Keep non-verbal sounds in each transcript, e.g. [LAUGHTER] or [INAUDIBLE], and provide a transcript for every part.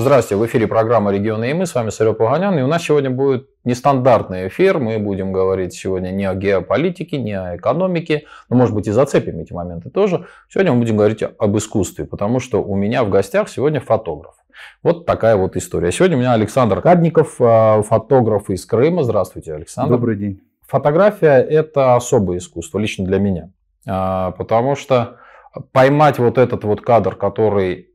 Здравствуйте, в эфире программа «Регионы и мы», с вами Серег Погонян, и у нас сегодня будет нестандартный эфир, мы будем говорить сегодня не о геополитике, не о экономике, но, может быть, и зацепим эти моменты тоже. Сегодня мы будем говорить об искусстве, потому что у меня в гостях сегодня фотограф. Вот такая вот история. Сегодня у меня Александр Кадников, э, фотограф из Крыма. Здравствуйте, Александр. Добрый день. Фотография – это особое искусство, лично для меня, а, потому что поймать вот этот вот кадр, который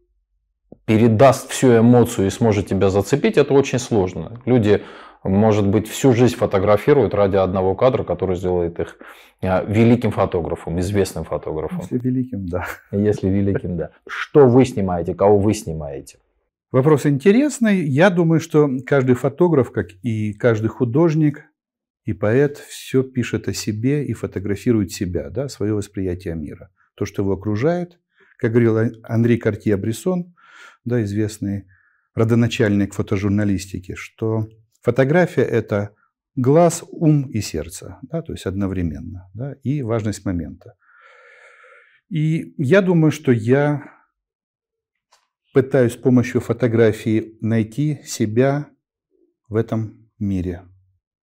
передаст всю эмоцию и сможет тебя зацепить, это очень сложно. Люди, может быть, всю жизнь фотографируют ради одного кадра, который сделает их а, великим фотографом, известным фотографом. Если великим, да. Если великим, да. Что вы снимаете, кого вы снимаете? Вопрос интересный. Я думаю, что каждый фотограф, как и каждый художник, и поэт все пишет о себе и фотографирует себя, да, свое восприятие мира. То, что его окружает. Как говорил Андрей Картье-Бresson, да, известный родоначальник фотожурналистики, что фотография – это глаз, ум и сердце, да, то есть одновременно, да, и важность момента. И я думаю, что я пытаюсь с помощью фотографии найти себя в этом мире.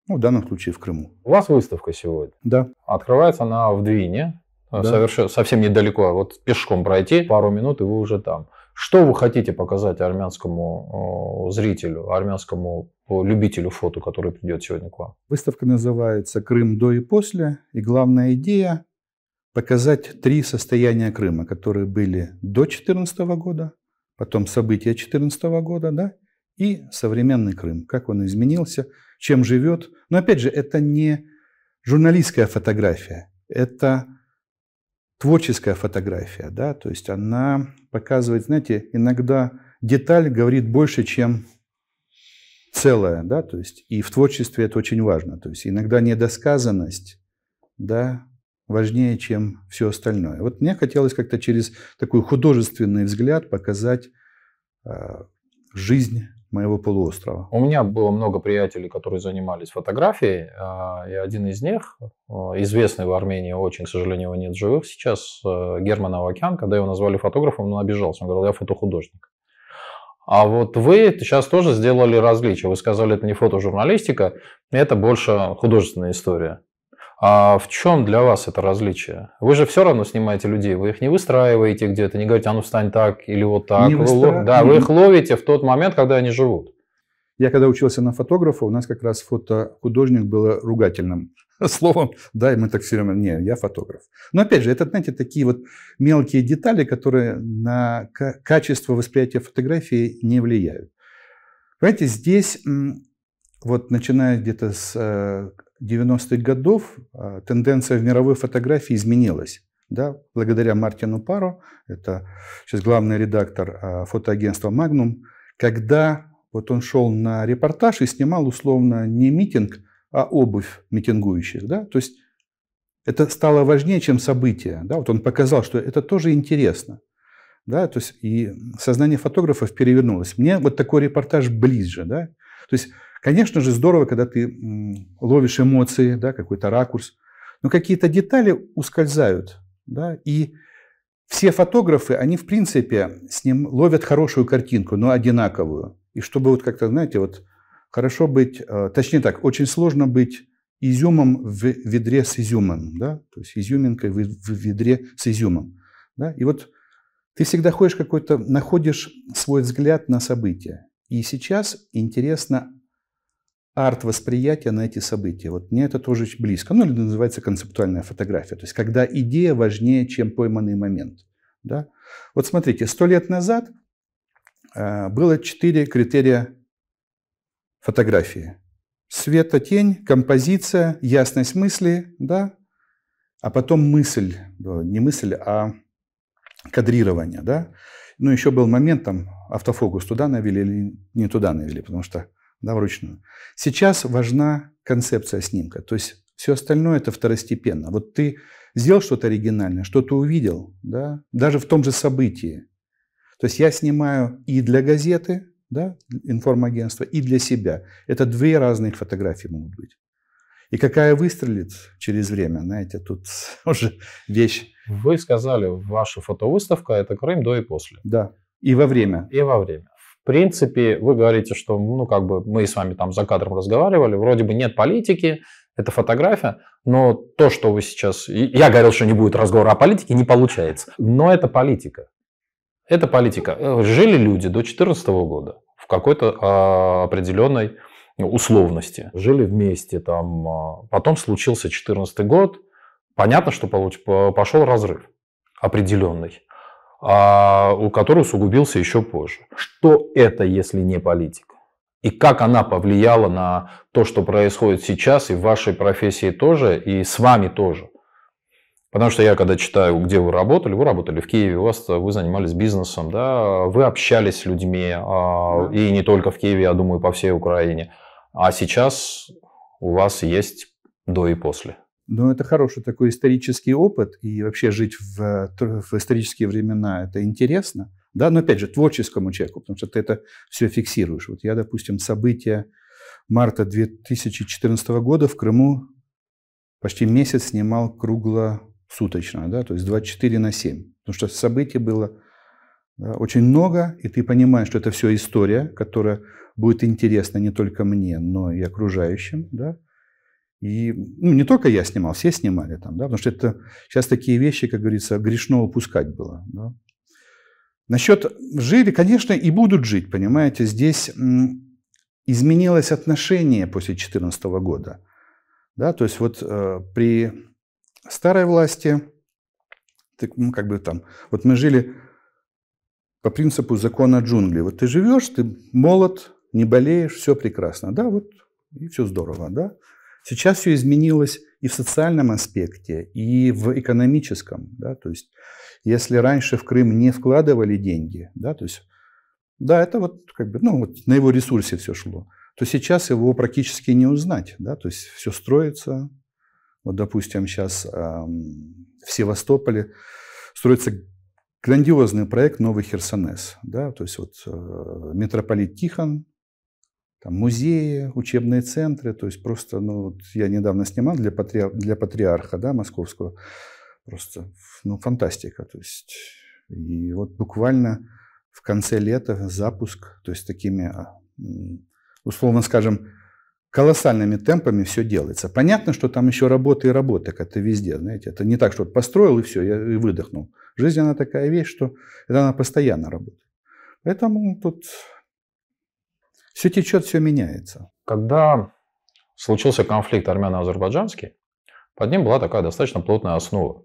Ну, в данном случае в Крыму. У вас выставка сегодня. Да. Открывается она в Двине, да. соверш... совсем недалеко. Вот пешком пройти пару минут, и вы уже там. Что вы хотите показать армянскому э, зрителю, армянскому э, любителю фото, который придет сегодня к вам? Выставка называется «Крым до и после». И главная идея – показать три состояния Крыма, которые были до 2014 года, потом события 2014 года, да, и современный Крым, как он изменился, чем живет. Но опять же, это не журналистская фотография, это творческая фотография, да, то есть она показывает, знаете, иногда деталь говорит больше, чем целое, да, то есть и в творчестве это очень важно, то есть иногда недосказанность, да, важнее, чем все остальное. Вот мне хотелось как-то через такой художественный взгляд показать э, жизнь моего полуострова? У меня было много приятелей, которые занимались фотографией, а, и один из них, э, известный в Армении очень, к сожалению, его нет в живых сейчас, э, Герман Авакян, когда его назвали фотографом, он обижался, он говорил, я фотохудожник. А вот вы сейчас тоже сделали различие. Вы сказали, это не фотожурналистика, это больше художественная история. А в чем для вас это различие? Вы же все равно снимаете людей, вы их не выстраиваете где-то, не говорите, а ну встань так или вот так. Не вы выстра... лов... Да, не... вы их ловите в тот момент, когда они живут. Я когда учился на фотографа, у нас как раз фотохудожник было ругательным [LAUGHS] словом. Да, и мы так все время, не, я фотограф. Но опять же, это, знаете, такие вот мелкие детали, которые на качество восприятия фотографии не влияют. Понимаете, здесь вот начиная где-то с э, 90-х годов а, тенденция в мировой фотографии изменилась. Да? Благодаря Мартину Пару, это сейчас главный редактор а, фотоагентства «Магнум», когда вот он шел на репортаж и снимал условно не митинг, а обувь митингующих. Да? То есть это стало важнее, чем событие. Да? Вот он показал, что это тоже интересно. Да? То есть и сознание фотографов перевернулось. Мне вот такой репортаж ближе. Да? То есть Конечно же, здорово, когда ты ловишь эмоции, да, какой-то ракурс, но какие-то детали ускользают. Да, и все фотографы, они, в принципе, с ним ловят хорошую картинку, но одинаковую. И чтобы вот как-то, знаете, вот хорошо быть, э, точнее так, очень сложно быть изюмом в ведре с изюмом, да, то есть изюминкой в ведре с изюмом, да, и вот ты всегда ходишь какой-то, находишь свой взгляд на события. И сейчас интересно арт-восприятия на эти события. Вот мне это тоже близко. Ну, или называется концептуальная фотография. То есть, когда идея важнее, чем пойманный момент. Да? Вот смотрите, сто лет назад э, было четыре критерия фотографии. Света, тень, композиция, ясность мысли, да? а потом мысль, э, не мысль, а кадрирование. Да? Ну, еще был момент, там, автофокус туда навели или не туда навели, потому что да, вручную. Сейчас важна концепция снимка, то есть все остальное это второстепенно. Вот ты сделал что-то оригинальное, что-то увидел, да, даже в том же событии. То есть я снимаю и для газеты, да, информагентства, и для себя. Это две разные фотографии могут быть. И какая выстрелит через время, знаете, тут [LAUGHS] уже вещь. Вы сказали, ваша фотовыставка – это Крым до и после. Да, и во время. И во время принципе, вы говорите, что, ну, как бы мы с вами там за кадром разговаривали, вроде бы нет политики, это фотография, но то, что вы сейчас... Я говорил, что не будет разговора о политике, не получается. Но это политика. Это политика. Э, жили люди до 2014 года в какой-то а, определенной условности. Жили вместе там. А, потом случился 2014 год. Понятно, что получ... пошел разрыв определенный. А, у которой усугубился еще позже. Что это, если не политика? И как она повлияла на то, что происходит сейчас и в вашей профессии тоже, и с вами тоже? Потому что я когда читаю, где вы работали, вы работали в Киеве, у вас э, вы занимались бизнесом, да, вы общались с людьми, а, да. и не только в Киеве, я думаю, по всей Украине. А сейчас у вас есть до и после. Но это хороший такой исторический опыт, и вообще жить в, э, в исторические времена – это интересно. Да, но опять же, творческому человеку, потому что ты это все фиксируешь. Вот я, допустим, события марта 2014 года в Крыму почти месяц снимал круглосуточно, да, то есть 24 на 7. Потому что событий было да, очень много, и ты понимаешь, что это все история, которая будет интересна не только мне, но и окружающим. Да. И ну, не только я снимал, все снимали там, да, потому что это сейчас такие вещи, как говорится, грешно упускать было. Да. Насчет жили, конечно, и будут жить, понимаете, здесь изменилось отношение после 2014 года. Да, то есть вот э, при старой власти, ты, ну, как бы там, вот мы жили по принципу закона джунглей. Вот ты живешь, ты молод, не болеешь, все прекрасно, да, вот и все здорово, да. Сейчас все изменилось и в социальном аспекте, и в экономическом. Да? То есть, если раньше в Крым не вкладывали деньги, да, то есть, да, это вот как бы, ну, вот на его ресурсе все шло, то сейчас его практически не узнать. Да? То есть, все строится. Вот, допустим, сейчас эм, в Севастополе строится грандиозный проект «Новый Херсонес». Да? То есть, вот э, митрополит Тихон там, музеи, учебные центры. То есть просто, ну, вот я недавно снимал для, патриар- для патриарха, да, московского. Просто, ну, фантастика. То есть, и вот буквально в конце лета запуск, то есть такими, а, условно скажем, колоссальными темпами все делается. Понятно, что там еще работа и работа, как это везде, знаете. Это не так, что построил и все, я и выдохнул. Жизнь, она такая вещь, что это она постоянно работает. Поэтому тут все течет, все меняется. Когда случился конфликт армяно-азербайджанский, под ним была такая достаточно плотная основа.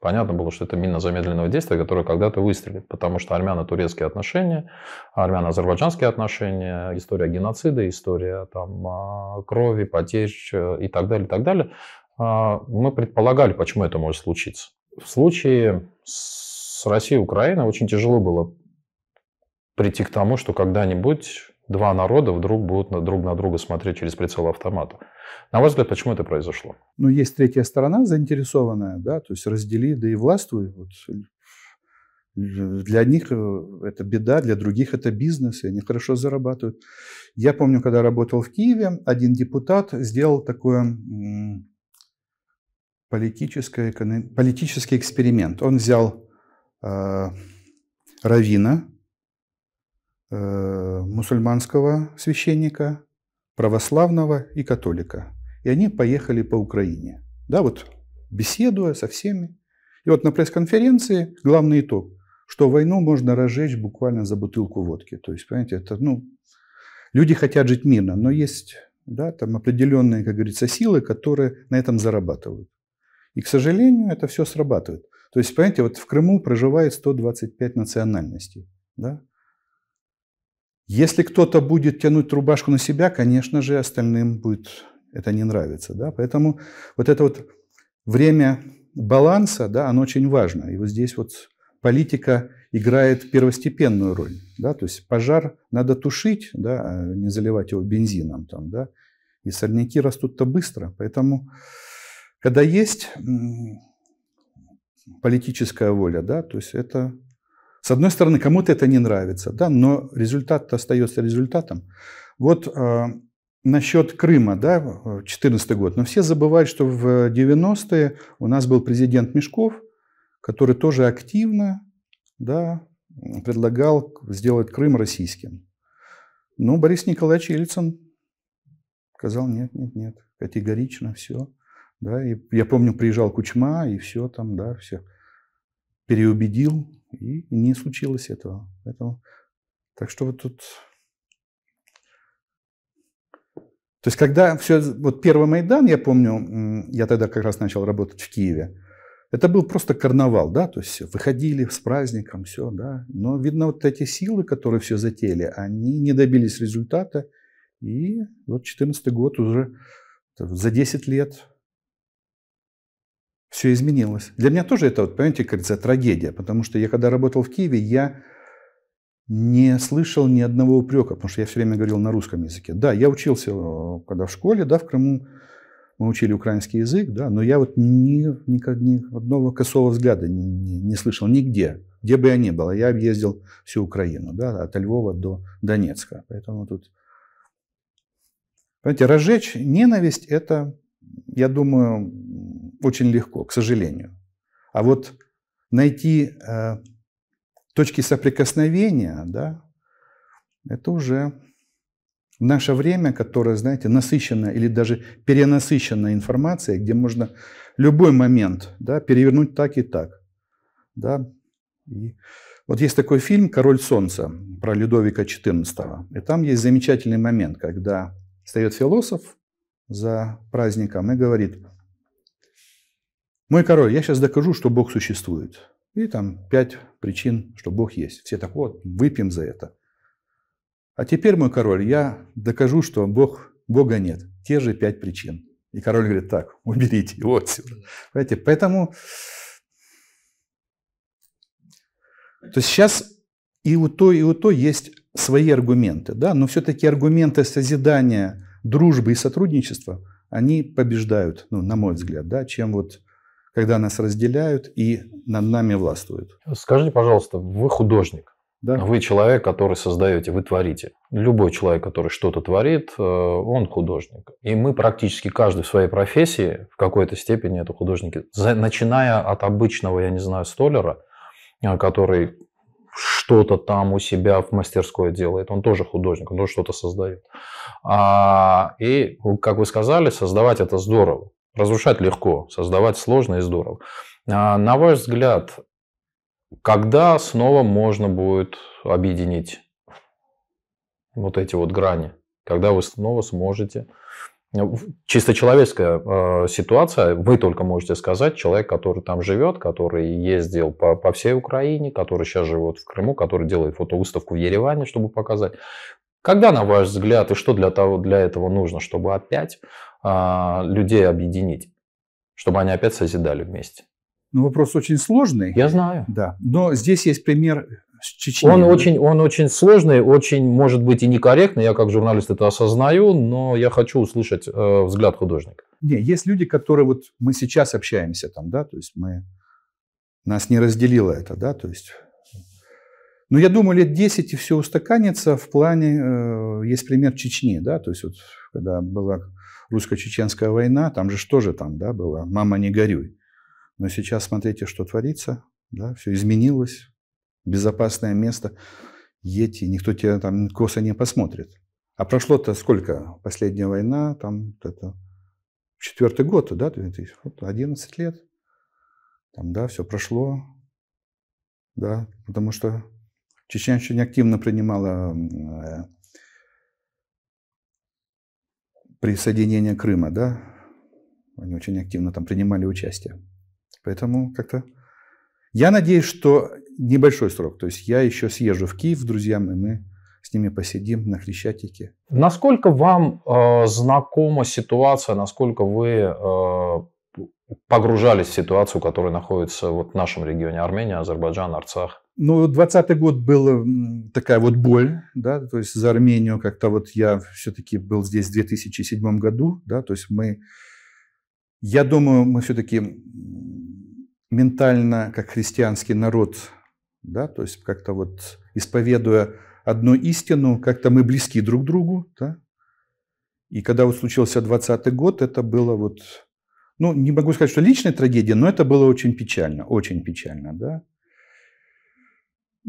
Понятно было, что это мина замедленного действия, которая когда-то выстрелит, потому что армяно-турецкие отношения, армяно-азербайджанские отношения, история геноцида, история там, а, крови, потерь э, и так далее, и так далее. А, мы предполагали, почему это может случиться. В случае с Россией и Украиной очень тяжело было прийти к тому, что когда-нибудь два народа вдруг будут друг на друга смотреть через прицел автомата. На ваш взгляд, почему это произошло? Ну, есть третья сторона заинтересованная, да, то есть раздели, да и властвуй. Вот. Для них э, это беда, для других это бизнес, и они хорошо зарабатывают. Я помню, когда работал в Киеве, один депутат сделал такое политический эксперимент. Он взял э, Равина, Э, мусульманского священника, православного и католика. И они поехали по Украине. Да, вот беседуя со всеми. И вот на пресс-конференции главный итог, что войну можно разжечь буквально за бутылку водки. То есть, понимаете, это, ну, люди хотят жить мирно, но есть, да, там определенные, как говорится, силы, которые на этом зарабатывают. И, к сожалению, это все срабатывает. То есть, понимаете, вот в Крыму проживает 125 национальностей. Да? Если кто-то будет тянуть рубашку на себя, конечно же, остальным будет это не нравится. Да? Поэтому вот это вот время баланса, да, оно очень важно. И вот здесь вот политика играет первостепенную роль. Да? То есть пожар надо тушить, да, а не заливать его бензином. Там, да? И сорняки растут-то быстро. Поэтому когда есть политическая воля, да, то есть это с одной стороны, кому-то это не нравится, да, но результат остается результатом. Вот э, насчет Крыма, да, 2014 э, год, но все забывают, что в 90-е у нас был президент Мешков, который тоже активно да, предлагал сделать Крым российским. Но ну, Борис Николаевич Ельцин сказал, нет, нет, нет, категорично все. Да, и я помню, приезжал Кучма, и все там, да, все переубедил, и не случилось этого. Поэтому, так что вот тут... То есть когда все... Вот первый Майдан, я помню, я тогда как раз начал работать в Киеве. Это был просто карнавал, да, то есть выходили с праздником, все, да. Но видно, вот эти силы, которые все затели, они не добились результата. И вот 14 год уже за 10 лет все изменилось. Для меня тоже это, вот, понимаете, как говорится, трагедия, потому что я когда работал в Киеве, я не слышал ни одного упрека, потому что я все время говорил на русском языке. Да, я учился, э, когда в школе, да, в Крыму мы учили украинский язык, да, но я вот ни, ни, ни одного косого взгляда не, не, не слышал нигде, где бы я ни был. Я объездил всю Украину, да, от Львова до Донецка. Поэтому тут... Понимаете, разжечь ненависть – это, я думаю, очень легко, к сожалению. А вот найти э, точки соприкосновения, да, это уже наше время, которое, знаете, насыщено или даже перенасыщено информацией, где можно любой момент да, перевернуть так и так. Да. И вот есть такой фильм «Король солнца» про Людовика XIV. И там есть замечательный момент, когда встает философ за праздником и говорит – мой король, я сейчас докажу, что Бог существует. И там пять причин, что Бог есть. Все так вот, выпьем за это. А теперь, мой король, я докажу, что Бог, Бога нет. Те же пять причин. И король говорит, так, уберите его отсюда. Понимаете? Поэтому... То есть сейчас и у то, и у то есть свои аргументы, да, но все-таки аргументы созидания, дружбы и сотрудничества, они побеждают, ну, на мой взгляд, да, чем вот когда нас разделяют и над нами властвуют. Скажите, пожалуйста, вы художник. Да. Вы человек, который создаете, вы творите. Любой человек, который что-то творит, э, он художник. И мы практически каждый в своей профессии в какой-то степени это художники. Начиная от обычного, я не знаю, столера, э, который что-то там у себя в мастерской делает, он тоже художник, он тоже что-то создает. А, и, как вы сказали, создавать это здорово. Разрушать легко, создавать сложно и здорово. А, на ваш взгляд, когда снова можно будет объединить вот эти вот грани? Когда вы снова сможете ну, чисто человеческая а, ситуация. Вы только можете сказать, человек, который там живет, который ездил по, по всей Украине, который сейчас живет в Крыму, который делает фотовыставку в Ереване, чтобы показать. Когда, на ваш взгляд, и что для, того, для этого нужно, чтобы опять а, людей объединить, чтобы они опять созидали вместе? Ну, вопрос очень сложный. Я знаю. Да. Но здесь есть пример с Чечни. Он очень, он очень сложный, очень, может быть, и некорректный. Я как журналист это осознаю, но я хочу услышать э, взгляд художника. Не, есть люди, которые вот мы сейчас общаемся там, да, то есть мы... Нас не разделило это, да, то есть... Но ну, я думаю, лет 10 и все устаканится в плане... Э, есть пример Чечни, да, то есть вот когда была русско-чеченская война, там же что же там, да, было, мама не горюй. Но сейчас смотрите, что творится, да, все изменилось, безопасное место, едьте, никто тебя там косо не посмотрит. А прошло-то сколько? Последняя война, там вот это четвертый год, да, 11 лет. Там, да, все прошло, да, потому что Чечня очень активно принимала э, присоединения Крыма, да, они очень активно там принимали участие. Поэтому как-то... Я надеюсь, что небольшой срок. То есть я еще съезжу в Киев к друзьям, и мы с ними посидим на Хрещатике. Насколько вам э, знакома ситуация, насколько вы э, погружались в ситуацию, которая находится вот в нашем регионе Армения, Азербайджан, Арцах? Ну, 20 год была э, такая вот боль, да, то есть за Армению как-то вот я все-таки был здесь в 2007 году, да, то есть мы, я думаю, мы все-таки ментально, как христианский народ, да, то есть как-то вот исповедуя одну истину, как-то мы близки друг к другу, да, и когда вот случился 20 год, это было вот, ну, не могу сказать, что личная трагедия, но это было очень печально, очень печально, да,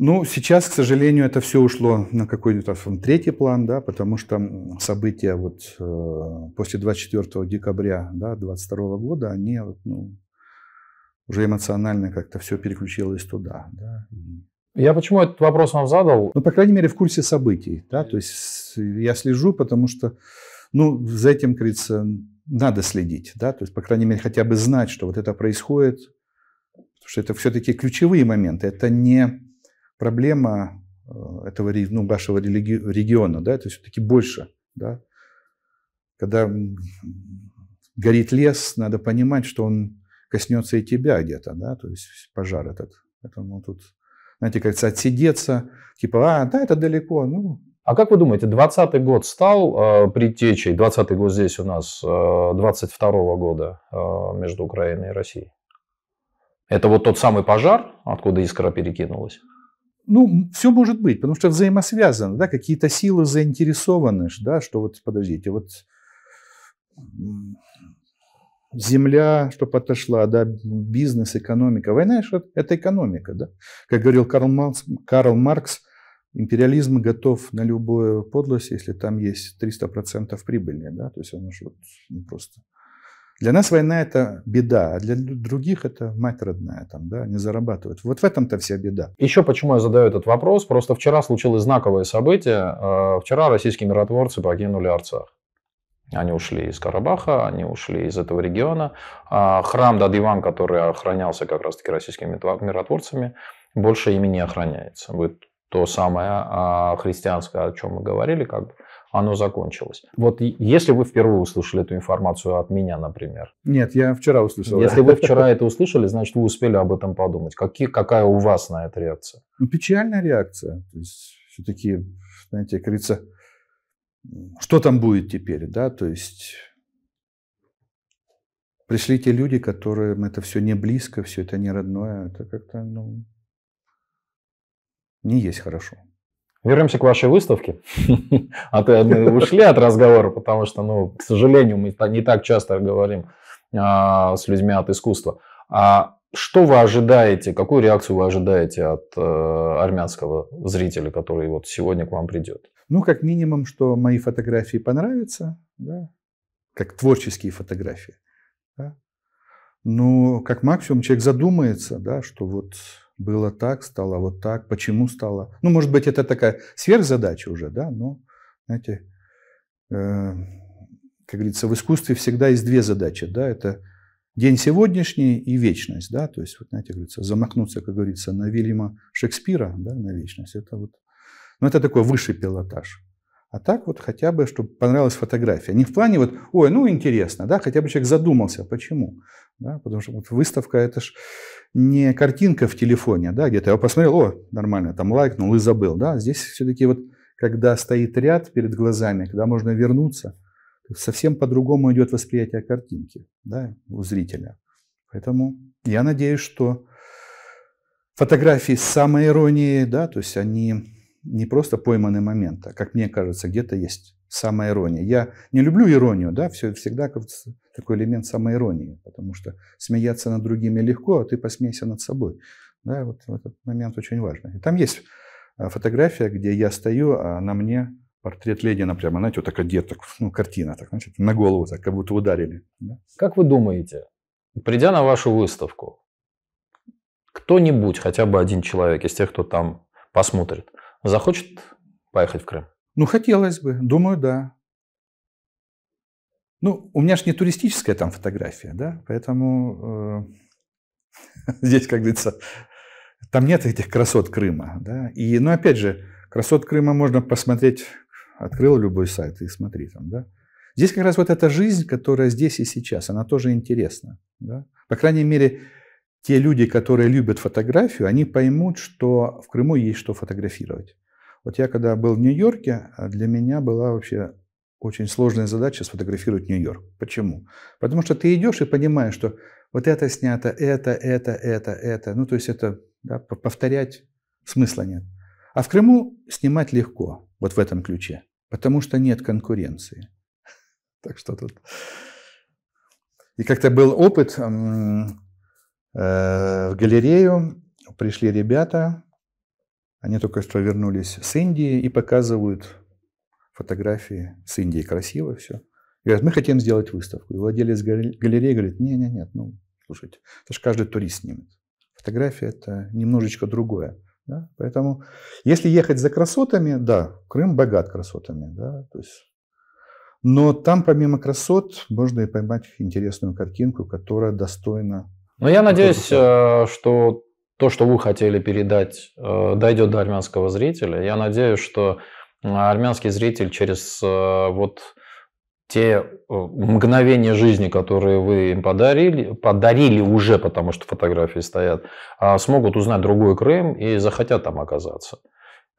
ну, сейчас, к сожалению, это все ушло на какой-то третий план, да, потому что события вот э, после 24 декабря да, 22 года, они вот, ну, уже эмоционально как-то все переключилось туда. Да. Я почему этот вопрос вам задал? Ну, по крайней мере, в курсе событий, да, то есть я слежу, потому что, ну, за этим, говорится, надо следить, да, то есть, по крайней мере, хотя бы знать, что вот это происходит, потому что это все-таки ключевые моменты, это не проблема э, этого, ну, вашего религи- региона, да, это все-таки больше, да. Когда горит лес, надо понимать, что он коснется и тебя где-то, да, то есть пожар этот. Поэтому тут, знаете, как отсидеться, типа, а, да, это далеко, ну, а как вы думаете, 20 год стал э, предтечей, 20 год здесь у нас, э, 22 -го года э, между Украиной и Россией? Это вот тот самый пожар, откуда искра перекинулась? ну, все может быть, потому что взаимосвязано, да, какие-то силы заинтересованы, да, что вот, подождите, вот земля, что подошла, да, бизнес, экономика. Война – это экономика, да. Как говорил Карл Маркс, Карл Маркс империализм готов на любую подлость, если там есть 300% прибыли, да, то есть он уж вот не просто для нас война – это беда, а для других это мать родная, там, да, не зарабатывают. Вот в этом-то вся беда. Еще почему я задаю этот вопрос? Просто вчера случилось знаковое событие. Э, вчера российские миротворцы покинули Арцах. Они ушли из Карабаха, они ушли из этого региона. А, храм Дадиван, который охранялся как раз-таки российскими миротворцами, больше ими не охраняется. Вот то самое а, христианское, о чем мы говорили, как бы оно закончилось. Вот если вы впервые услышали эту информацию от меня, например. Нет, я вчера услышал. Если вы вчера [LAUGHS] это услышали, значит, вы успели об этом подумать. Какие, какая у вас на это реакция? Ну, печальная реакция. То есть все-таки, знаете, как говорится, что там будет теперь, да, то есть пришли те люди, которым это все не близко, все это не родное, это как-то, ну, не есть хорошо. Вернемся к вашей выставке. [LAUGHS] А ты э, ушли от разговора, потому что, ну, к сожалению, мы не так часто говорим а, с людьми от искусства. А что вы ожидаете, какую реакцию вы ожидаете от э, армянского зрителя, который вот сегодня к вам придет? Ну, как минимум, что мои фотографии понравятся, да, как творческие фотографии. Да. Ну, как максимум, человек задумается, да, что вот было так, стало вот так, почему стало. Ну, может быть, это такая сверхзадача уже, да, но, знаете, э, как говорится, в искусстве всегда есть две задачи, да, это день сегодняшний и вечность, да, то есть, вот, знаете, говорится, замахнуться, как говорится, на Вильяма Шекспира, да, на вечность, это вот, ну, это такой высший пилотаж. А так вот хотя бы, чтобы понравилась фотография. Не в плане вот, ой, ну интересно, да, хотя бы человек задумался, почему. Да, потому что вот выставка, это ж не картинка в телефоне, да, где-то а я посмотрел, о, нормально, там лайкнул и забыл, да, здесь все-таки вот, когда стоит ряд перед глазами, когда можно вернуться, совсем по-другому идет восприятие картинки, да, у зрителя. Поэтому я надеюсь, что фотографии с самой да, то есть они не просто пойманы момента, а, как мне кажется, где-то есть самая ирония. Я не люблю иронию, да, все, всегда такой элемент самой иронии, потому что смеяться над другими легко, а ты посмейся над собой. Да, вот этот момент очень важный. И там есть а, фотография, где я стою, а на мне портрет Ленина прямо, знаете, вот так одет, так, ну, картина, так, значит, на голову так, как будто ударили. Да? Как вы думаете, придя на вашу выставку, кто-нибудь, хотя бы один человек из тех, кто там посмотрит, захочет поехать в Крым? Ну, хотелось бы, думаю, да. Ну, у меня же не туристическая там фотография, да, поэтому э, [LAUGHS] здесь, как говорится, там нет этих красот Крыма, да. И, ну, опять же, красот Крыма можно посмотреть, открыл любой сайт и смотри там, да. Здесь как раз вот эта жизнь, которая здесь и сейчас, она тоже интересна, да. По крайней мере, те люди, которые любят фотографию, они поймут, что в Крыму есть что фотографировать. Вот я когда был в Нью-Йорке, а, для меня была вообще очень сложная задача сфотографировать Нью-Йорк. Почему? Потому что ты идешь и понимаешь, что вот это снято, это, это, это, это. Ну, то есть это да, повторять смысла нет. А в Крыму снимать легко, вот в этом ключе, потому что нет конкуренции. [LAUGHS] Так что тут... И как-то был опыт, э, в галерею пришли ребята, они только что вернулись с Индии и показывают фотографии с Индии. Красиво все. Говорят, мы хотим сделать выставку. И владелец галереи говорит, "Нет, нет, нет, ну, слушайте, это же каждый турист снимет. Фотография это немножечко другое. Да? Поэтому, если ехать за красотами, да, Крым богат красотами, да, то есть но там, помимо красот, можно и поймать интересную картинку, которая достойна. Но ну, я надеюсь, э, что то, что вы хотели передать, э, дойдет до армянского зрителя. Я надеюсь, что э, армянский зритель через э, вот те мгновения жизни, которые вы им подарили, подарили уже, потому что фотографии стоят, а, смогут узнать другой Крым и захотят там оказаться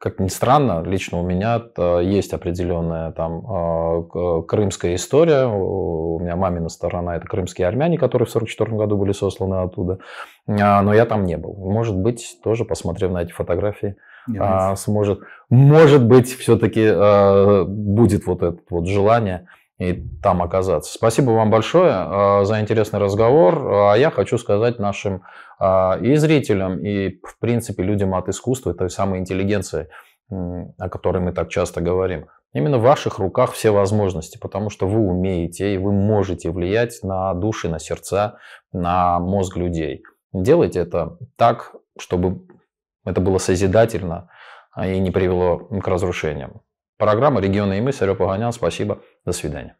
как ни странно, лично у меня э, есть определенная там э, крымская история. У меня мамина сторона – это крымские армяне, которые в 1944 году были сосланы оттуда. А, но я там не был. Может быть, тоже, посмотрев на эти фотографии, а, Нет. сможет... Может быть, все-таки э, будет вот это вот желание – и там оказаться. Спасибо вам большое э, за интересный разговор. Э, а я хочу сказать нашим э, и зрителям, и, в принципе, людям от искусства, той самой интеллигенции, о которой мы так часто говорим. Именно в ваших руках все возможности, потому что вы умеете и вы можете влиять на души, на сердца, на мозг людей. Делайте это так, чтобы это было созидательно а, и не привело к разрушениям. Программа «Регионы и мы». Серега Погонян. Спасибо. До свидания.